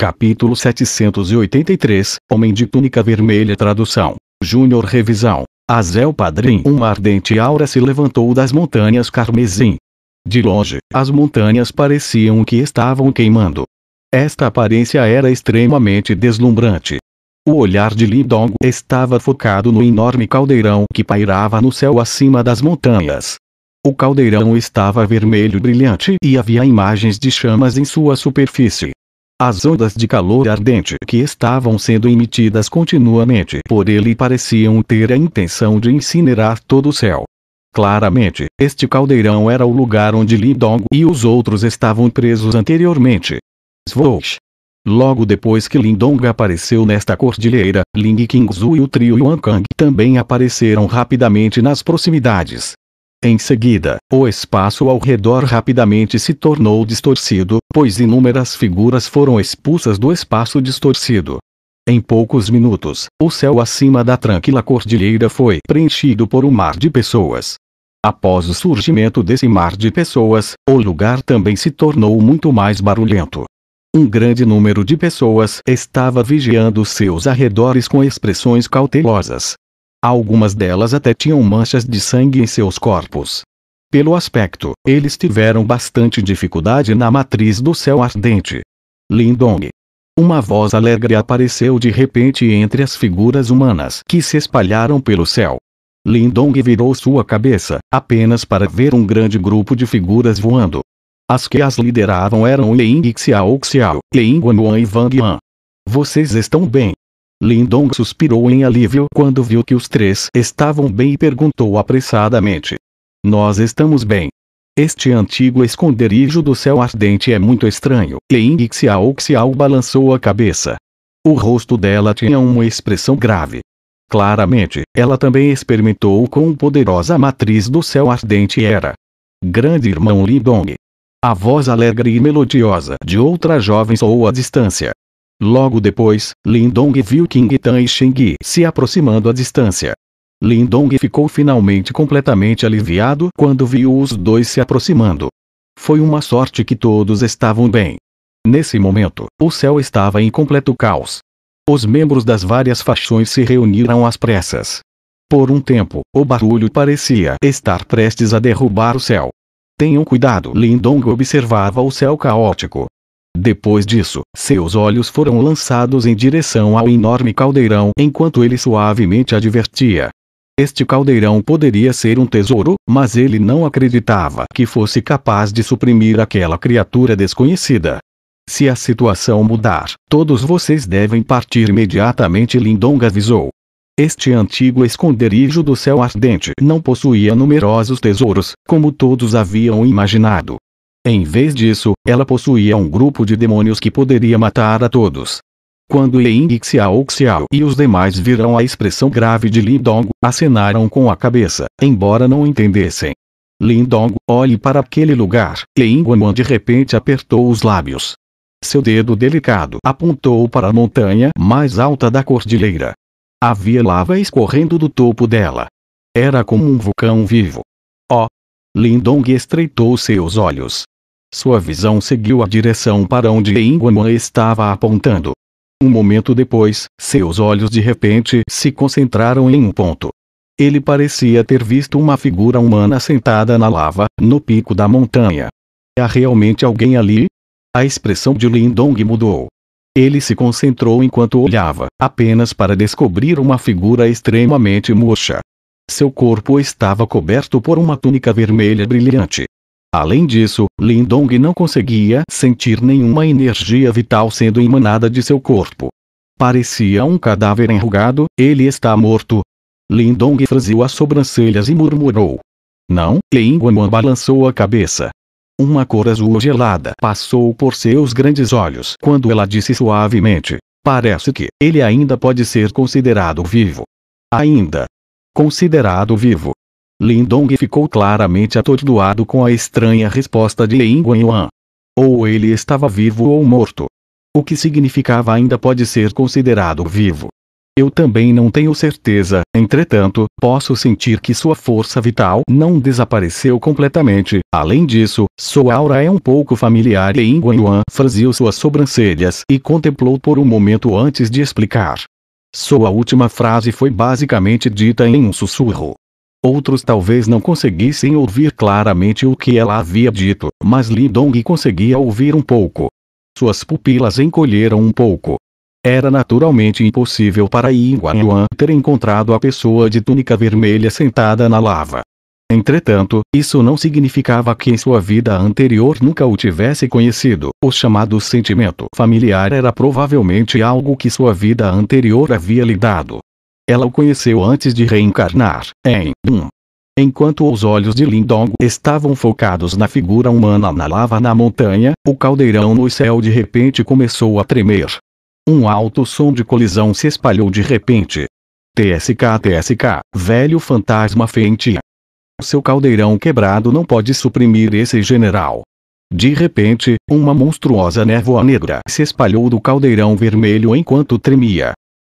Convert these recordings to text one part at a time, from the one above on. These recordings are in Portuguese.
Capítulo 783 Homem de túnica vermelha Tradução Júnior Revisão Azel Padrim Uma ardente aura se levantou das montanhas carmesim. De longe, as montanhas pareciam que estavam queimando. Esta aparência era extremamente deslumbrante. O olhar de Lindong estava focado no enorme caldeirão que pairava no céu acima das montanhas. O caldeirão estava vermelho brilhante e havia imagens de chamas em sua superfície. As ondas de calor ardente que estavam sendo emitidas continuamente por ele pareciam ter a intenção de incinerar todo o céu. Claramente, este caldeirão era o lugar onde Lindong e os outros estavam presos anteriormente. Swoosh. Logo depois que Lindong apareceu nesta cordilheira, Ling Qingzu e o trio Yuan Kang também apareceram rapidamente nas proximidades. Em seguida, o espaço ao redor rapidamente se tornou distorcido, pois inúmeras figuras foram expulsas do espaço distorcido. Em poucos minutos, o céu acima da tranquila cordilheira foi preenchido por um mar de pessoas. Após o surgimento desse mar de pessoas, o lugar também se tornou muito mais barulhento. Um grande número de pessoas estava vigiando seus arredores com expressões cautelosas, Algumas delas até tinham manchas de sangue em seus corpos. Pelo aspecto, eles tiveram bastante dificuldade na matriz do céu ardente. Lindong. Uma voz alegre apareceu de repente entre as figuras humanas que se espalharam pelo céu. Lindong virou sua cabeça, apenas para ver um grande grupo de figuras voando. As que as lideravam eram Leing Xiao Xiao, Leing Guanguan e Wang Yan. Vocês estão bem? Lindong suspirou em alívio quando viu que os três estavam bem e perguntou apressadamente: Nós estamos bem. Este antigo esconderijo do céu ardente é muito estranho. Leing Xiao Xiao balançou a cabeça. O rosto dela tinha uma expressão grave. Claramente, ela também experimentou quão poderosa a matriz do céu ardente era. Grande irmão Lindong. A voz alegre e melodiosa de outra jovem soou à distância. Logo depois, Lindong viu King Tan e Gui se aproximando à distância. Lindong ficou finalmente completamente aliviado quando viu os dois se aproximando. Foi uma sorte que todos estavam bem. Nesse momento, o céu estava em completo caos. Os membros das várias faixões se reuniram às pressas. Por um tempo, o barulho parecia estar prestes a derrubar o céu. Tenham cuidado, Lindong observava o céu caótico, depois disso, seus olhos foram lançados em direção ao enorme caldeirão enquanto ele suavemente advertia. Este caldeirão poderia ser um tesouro, mas ele não acreditava que fosse capaz de suprimir aquela criatura desconhecida. Se a situação mudar, todos vocês devem partir imediatamente, Lindong avisou. Este antigo esconderijo do céu ardente não possuía numerosos tesouros, como todos haviam imaginado, em vez disso, ela possuía um grupo de demônios que poderia matar a todos. Quando Ying Xiao Xiao e os demais viram a expressão grave de Lin Dong, acenaram com a cabeça, embora não entendessem. Lin Dong, olhe para aquele lugar, Ying Wanwan de repente apertou os lábios. Seu dedo delicado apontou para a montanha mais alta da cordilheira. Havia lava escorrendo do topo dela. Era como um vulcão vivo. Oh, Lindong estreitou seus olhos. Sua visão seguiu a direção para onde Inguaman estava apontando. Um momento depois, seus olhos de repente se concentraram em um ponto. Ele parecia ter visto uma figura humana sentada na lava, no pico da montanha. Há realmente alguém ali? A expressão de Lindong mudou. Ele se concentrou enquanto olhava, apenas para descobrir uma figura extremamente murcha. Seu corpo estava coberto por uma túnica vermelha brilhante. Além disso, Lindong não conseguia sentir nenhuma energia vital sendo emanada de seu corpo. Parecia um cadáver enrugado, ele está morto. Lindong franziu as sobrancelhas e murmurou. Não, Lingguan balançou a cabeça. Uma cor azul gelada passou por seus grandes olhos quando ela disse suavemente. Parece que ele ainda pode ser considerado vivo. Ainda considerado vivo. Lindong ficou claramente atordoado com a estranha resposta de Lin Yuan. Ou ele estava vivo ou morto. O que significava ainda pode ser considerado vivo. Eu também não tenho certeza, entretanto, posso sentir que sua força vital não desapareceu completamente. Além disso, sua aura é um pouco familiar e Yuan franziu suas sobrancelhas e contemplou por um momento antes de explicar. Sua última frase foi basicamente dita em um sussurro. Outros talvez não conseguissem ouvir claramente o que ela havia dito, mas Li Dong conseguia ouvir um pouco. Suas pupilas encolheram um pouco. Era naturalmente impossível para Yin Guanyuan ter encontrado a pessoa de túnica vermelha sentada na lava. Entretanto, isso não significava que em sua vida anterior nunca o tivesse conhecido. O chamado sentimento familiar era provavelmente algo que sua vida anterior havia lhe dado. Ela o conheceu antes de reencarnar, em um. Enquanto os olhos de Lindong estavam focados na figura humana na lava na montanha, o caldeirão no céu de repente começou a tremer. Um alto som de colisão se espalhou de repente. TSK TSK, velho fantasma feitiço. Seu caldeirão quebrado não pode suprimir esse general. De repente, uma monstruosa névoa negra se espalhou do caldeirão vermelho enquanto tremia.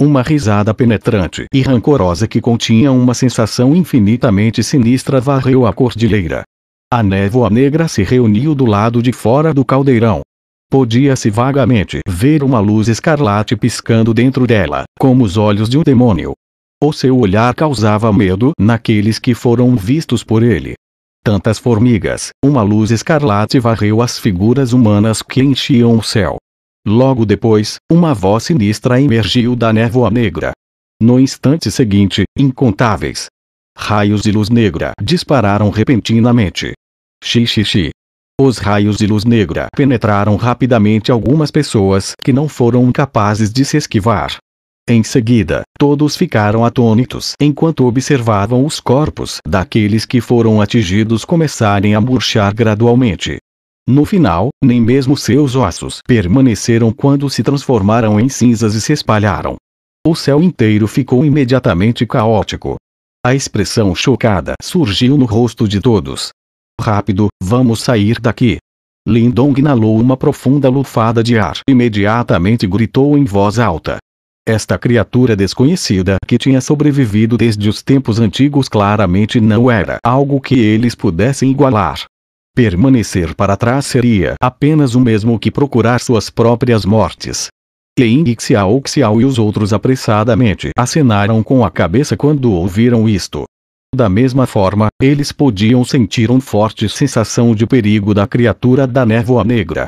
Uma risada penetrante e rancorosa que continha uma sensação infinitamente sinistra varreu a cordilheira. A névoa negra se reuniu do lado de fora do caldeirão. Podia-se vagamente ver uma luz escarlate piscando dentro dela, como os olhos de um demônio. O seu olhar causava medo naqueles que foram vistos por ele. Tantas formigas, uma luz escarlate varreu as figuras humanas que enchiam o céu. Logo depois, uma voz sinistra emergiu da névoa negra. No instante seguinte, incontáveis raios de luz negra dispararam repentinamente. Xixixi. Os raios de luz negra penetraram rapidamente algumas pessoas que não foram capazes de se esquivar. Em seguida, todos ficaram atônitos enquanto observavam os corpos daqueles que foram atingidos começarem a murchar gradualmente. No final, nem mesmo seus ossos permaneceram quando se transformaram em cinzas e se espalharam. O céu inteiro ficou imediatamente caótico. A expressão chocada surgiu no rosto de todos. Rápido, vamos sair daqui. Lindong inalou uma profunda lufada de ar. e Imediatamente gritou em voz alta. Esta criatura desconhecida que tinha sobrevivido desde os tempos antigos claramente não era algo que eles pudessem igualar. Permanecer para trás seria apenas o mesmo que procurar suas próprias mortes. Ein Xiao Xiao e os outros apressadamente acenaram com a cabeça quando ouviram isto. Da mesma forma, eles podiam sentir uma forte sensação de perigo da criatura da névoa negra.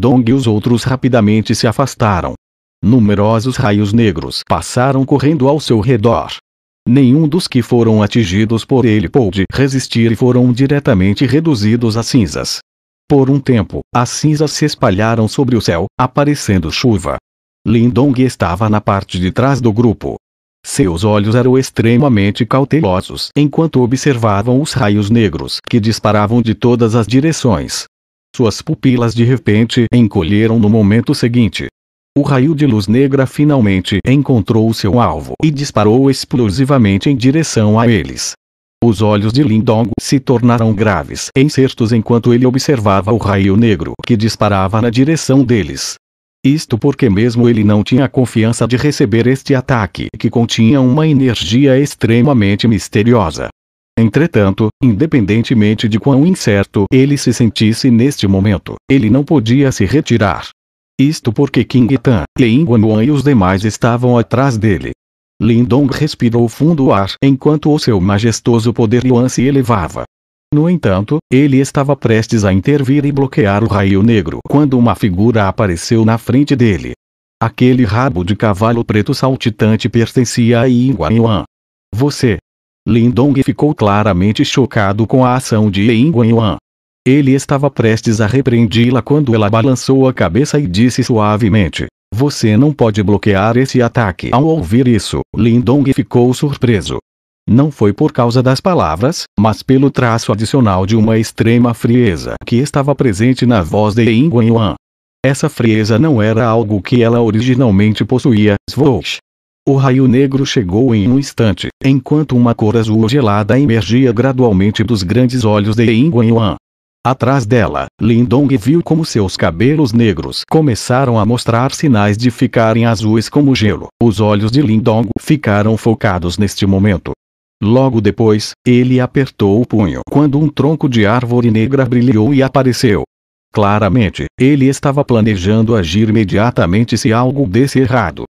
Dong e os outros rapidamente se afastaram, Numerosos raios negros passaram correndo ao seu redor. Nenhum dos que foram atingidos por ele pôde resistir e foram diretamente reduzidos a cinzas. Por um tempo, as cinzas se espalharam sobre o céu, aparecendo chuva. Lindong estava na parte de trás do grupo. Seus olhos eram extremamente cautelosos enquanto observavam os raios negros que disparavam de todas as direções. Suas pupilas de repente encolheram no momento seguinte. O raio de luz negra finalmente encontrou seu alvo e disparou explosivamente em direção a eles. Os olhos de Lindong se tornaram graves e incertos enquanto ele observava o raio negro que disparava na direção deles. Isto porque mesmo ele não tinha confiança de receber este ataque que continha uma energia extremamente misteriosa. Entretanto, independentemente de quão incerto ele se sentisse neste momento, ele não podia se retirar. Isto porque King Tan, Lin Guanwan e os demais estavam atrás dele. Lindong respirou fundo o ar enquanto o seu majestoso poder Yuan se elevava. No entanto, ele estava prestes a intervir e bloquear o raio negro quando uma figura apareceu na frente dele. Aquele rabo de cavalo preto saltitante pertencia a Yingua Yuan. Você! Lindong ficou claramente chocado com a ação de Yingua Yuan. Ele estava prestes a repreendê-la quando ela balançou a cabeça e disse suavemente: Você não pode bloquear esse ataque. Ao ouvir isso, Lindong ficou surpreso. Não foi por causa das palavras, mas pelo traço adicional de uma extrema frieza que estava presente na voz de Ying Yuan. Essa frieza não era algo que ela originalmente possuía, Swoosh. O raio negro chegou em um instante, enquanto uma cor azul gelada emergia gradualmente dos grandes olhos de Ying Yuan. Atrás dela, Lindong viu como seus cabelos negros começaram a mostrar sinais de ficarem azuis como gelo. Os olhos de Lindong ficaram focados neste momento. Logo depois, ele apertou o punho quando um tronco de árvore negra brilhou e apareceu. Claramente, ele estava planejando agir imediatamente se algo desse errado.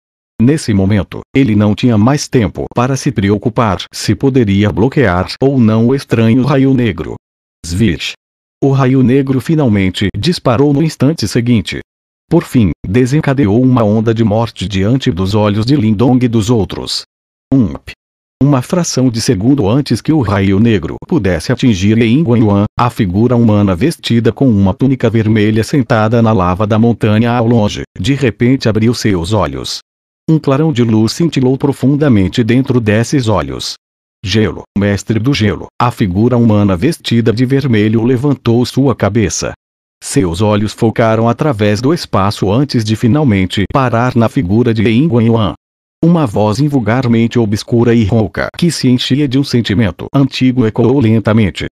Nesse momento, ele não tinha mais tempo para se preocupar se poderia bloquear ou não o estranho raio negro. Swish! O raio negro finalmente disparou no instante seguinte. Por fim, desencadeou uma onda de morte diante dos olhos de Lindong e dos outros. Ump. Uma fração de segundo antes que o raio negro pudesse atingir Ying Yuan, a figura humana vestida com uma túnica vermelha sentada na lava da montanha ao longe, de repente abriu seus olhos. Um clarão de luz cintilou profundamente dentro desses olhos. Gelo, mestre do gelo, a figura humana vestida de vermelho levantou sua cabeça. Seus olhos focaram através do espaço antes de finalmente parar na figura de Ying Yuan. Uma voz invulgarmente obscura e rouca que se enchia de um sentimento antigo ecoou lentamente,